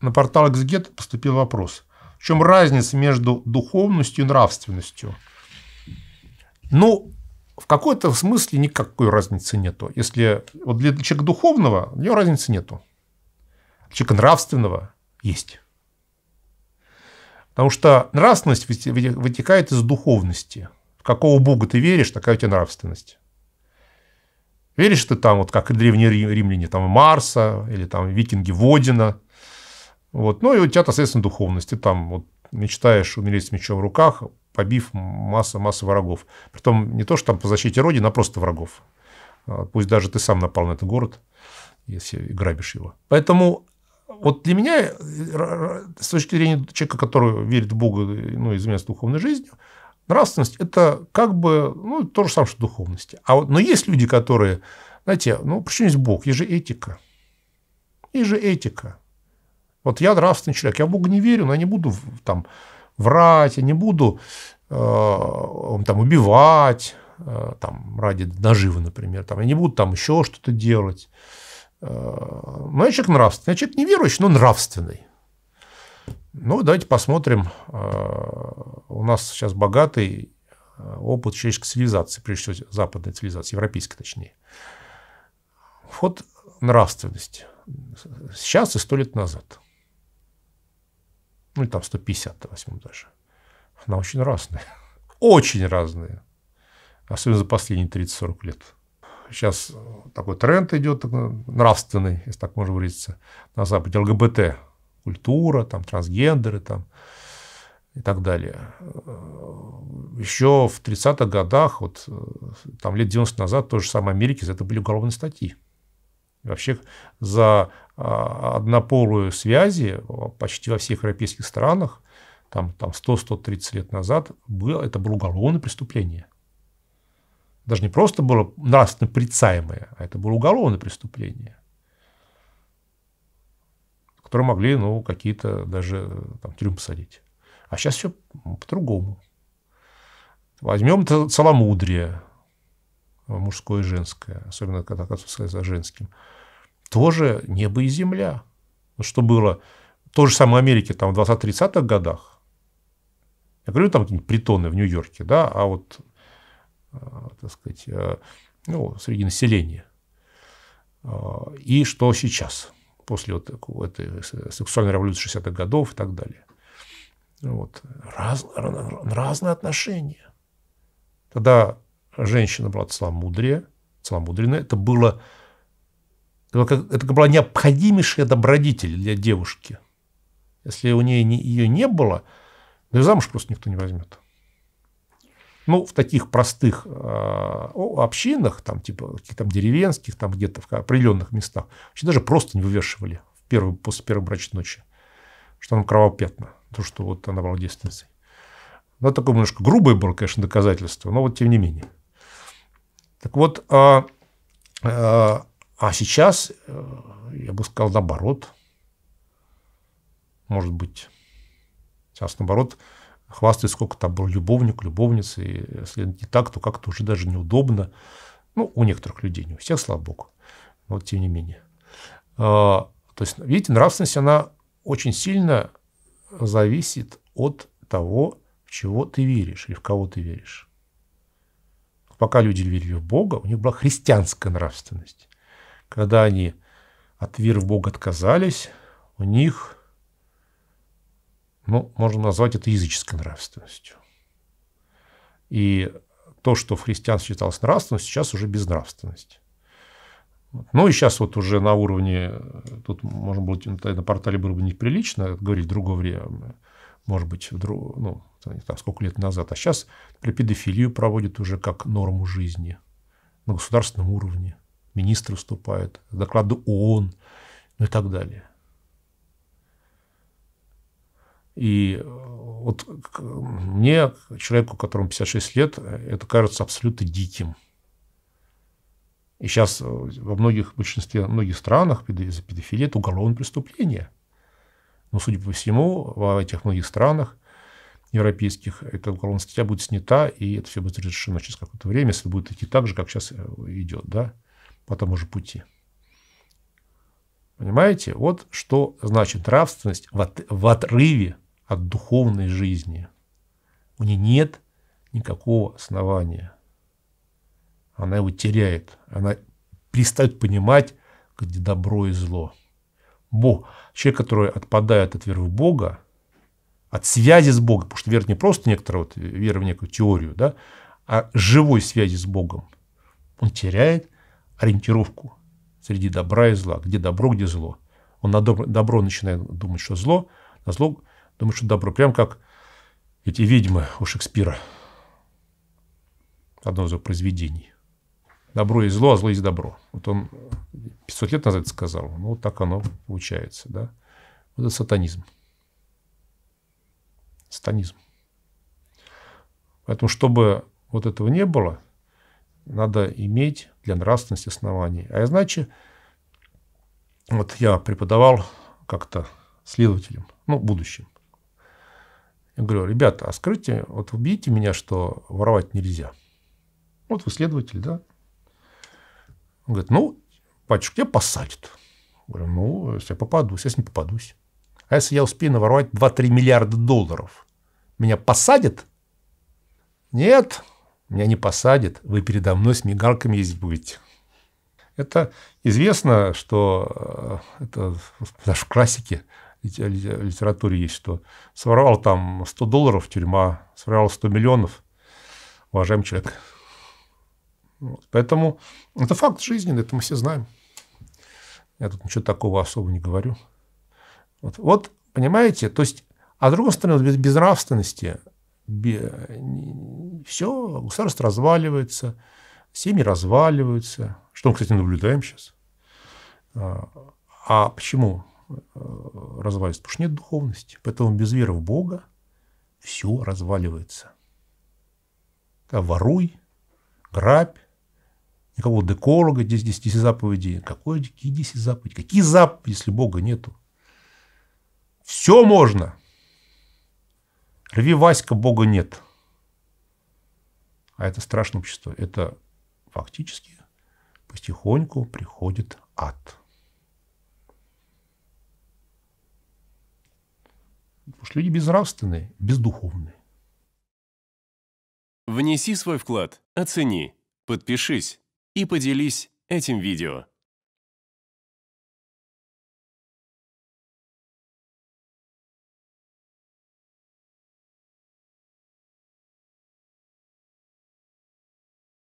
На портал Эксгет поступил вопрос. В чем разница между духовностью и нравственностью? Ну, в какой-то смысле никакой разницы нету. Если вот для человека духовного, у него разницы нету. Для человека нравственного есть. Потому что нравственность вытекает из духовности. В какого бога ты веришь, такая у тебя нравственность. Веришь ты там, вот как и древние римляне, там Марса, или там викинги Водина, вот. Ну и у тебя, соответственно, духовности там вот, мечтаешь умереть с мечом в руках, побив масса-масса врагов. Притом не то, что там по защите Родины, а просто врагов. А, пусть даже ты сам напал на этот город, если грабишь его. Поэтому вот для меня, э, с точки зрения человека, который верит в Бога, ну, изменяется духовной жизнью, нравственность – это как бы ну, то же самое, что духовность. А вот, но есть люди, которые, знаете, ну, почему есть Бог, есть же этика. Есть же этика. Вот я нравственный человек, я в Бога не верю, но я не буду там врать, я не буду э, там убивать э, там ради наживы, например, там я не буду там еще что-то делать. Э, но я человек нравственный, я человек неверующий, но нравственный. Ну, давайте посмотрим. Э, у нас сейчас богатый э, опыт человеческой цивилизации, прежде всего западной цивилизации, европейской точнее. Вот нравственность Сейчас и сто лет назад ну или там 150, возьмем даже, она очень разная. Очень разная. Особенно за последние 30-40 лет. Сейчас э, такой тренд идет э, нравственный, если так можно выразиться, на Западе. ЛГБТ культура, там, трансгендеры там, и так далее. Э, еще в 30-х годах, вот, там лет 90 назад, же самое Америке за это были уголовные статьи. вообще за а, однополую связи а, почти во всех европейских странах, там, там 100-130 лет назад, было, это было уголовное преступление. Даже не просто было нравственно прицаемое, а это было уголовное преступление, которое могли ну, какие-то даже там, тюрьмы посадить. А сейчас все по-другому. Возьмем целомудрие мужское и женское, особенно когда касается за женским тоже небо и земля. Что было то же самое в Америке там, в 20-30-х годах. Я говорю, там какие-нибудь притоны в Нью-Йорке, да, а вот, э, так сказать, э, ну, среди населения. Э, и что сейчас, после вот этой сексуальной революции 60-х годов и так далее. Вот. Раз, разные отношения. Тогда женщина была целомудрие, целомудренная. Это было это была необходимейшая добродетель для девушки. Если у нее ее не было, то замуж просто никто не возьмет. Ну, в таких простых э, общинах, там, типа, каких то деревенских, там где-то в определенных местах, вообще даже просто не вывешивали в первый, после первой брачной ночи, что она кровопятна, то, что вот она была девственницей. Ну, такое немножко грубое было, конечно, доказательство, но вот тем не менее. Так вот, а, а, а сейчас, э, я бы сказал, наоборот. Может быть. Сейчас, наоборот, хвастаюсь, сколько там был любовник, любовница. И если э, не так, то как-то уже даже неудобно. Ну, у некоторых людей, не у всех, слава богу. Но вот, тем не менее. А, то есть, видите, нравственность, она очень сильно зависит от того, в чего ты веришь или в кого ты веришь. Пока люди верили в Бога, у них была христианская нравственность когда они от веры в Бога отказались, у них, ну, можно назвать это языческой нравственностью. И то, что в христианстве считалось нравственностью, сейчас уже безнравственность. Ну и сейчас вот уже на уровне, тут, можно быть, на портале было бы неприлично говорить другое время, может быть, в ну, там, сколько лет назад, а сейчас при педофилию проводят уже как норму жизни на государственном уровне министр выступает, доклады ООН, ну и так далее. И э, вот мне, человеку, которому 56 лет, это кажется абсолютно диким. И сейчас э, во многих, в большинстве многих странах педофилия – это уголовное преступление. Но, судя по всему, во этих многих странах европейских эта уголовная статья будет снята, и это все будет разрешено через какое-то время, если будет идти так же, как сейчас э, идет. Да? по тому же пути. Понимаете? Вот что значит нравственность в, от, в отрыве от духовной жизни. У нее нет никакого основания. Она его теряет. Она перестает понимать, где добро и зло. Бог, человек, который отпадает от веры в Бога, от связи с Богом, потому что вера не просто некоторая вот, вера в некую теорию, да, а живой связи с Богом, он теряет ориентировку среди добра и зла. Где добро, где зло. Он на добро, добро начинает думать, что зло, на зло думает, что добро. Прям как эти ведьмы у Шекспира. Одно из его произведений. Добро и зло, а зло есть добро. Вот он 500 лет назад сказал. Ну, вот так оно получается. Да? Вот это сатанизм. Сатанизм. Поэтому, чтобы вот этого не было – надо иметь для нравственности оснований. А иначе, вот я преподавал как-то следователям, ну, будущим. Я говорю, ребята, а скажите, вот убедите меня, что воровать нельзя. Вот вы следователь, да? Он говорит, ну, пачку тебя посадят. Я говорю, ну, если я попадусь, если не попадусь. А если я успею наворовать 2-3 миллиарда долларов, меня посадят? Нет, меня не посадят, вы передо мной с мигалками ездить будете. Это известно, что э, это даже в классике литературе есть, что своровал там 100 долларов тюрьма, своровал 100 миллионов, уважаемый человек. Вот. Поэтому это факт жизни, это мы все знаем. Я тут ничего такого особо не говорю. Вот, вот понимаете, то есть, а с другой стороны, без безнравственности, все, государство разваливается, семьи разваливаются, что мы, кстати, наблюдаем сейчас. А, а почему э, разваливается? Потому что нет духовности. Поэтому без веры в Бога все разваливается. А воруй, грабь, никого деколога, 10, 10, 10 заповедей. Какой, какие 10 заповедей? Какие заповеди, если Бога нету? Все можно. Рви Васька, Бога нет а это страшное общество, это фактически потихоньку приходит ад. Потому что люди безнравственные, бездуховные. Внеси свой вклад, оцени, подпишись и поделись этим видео.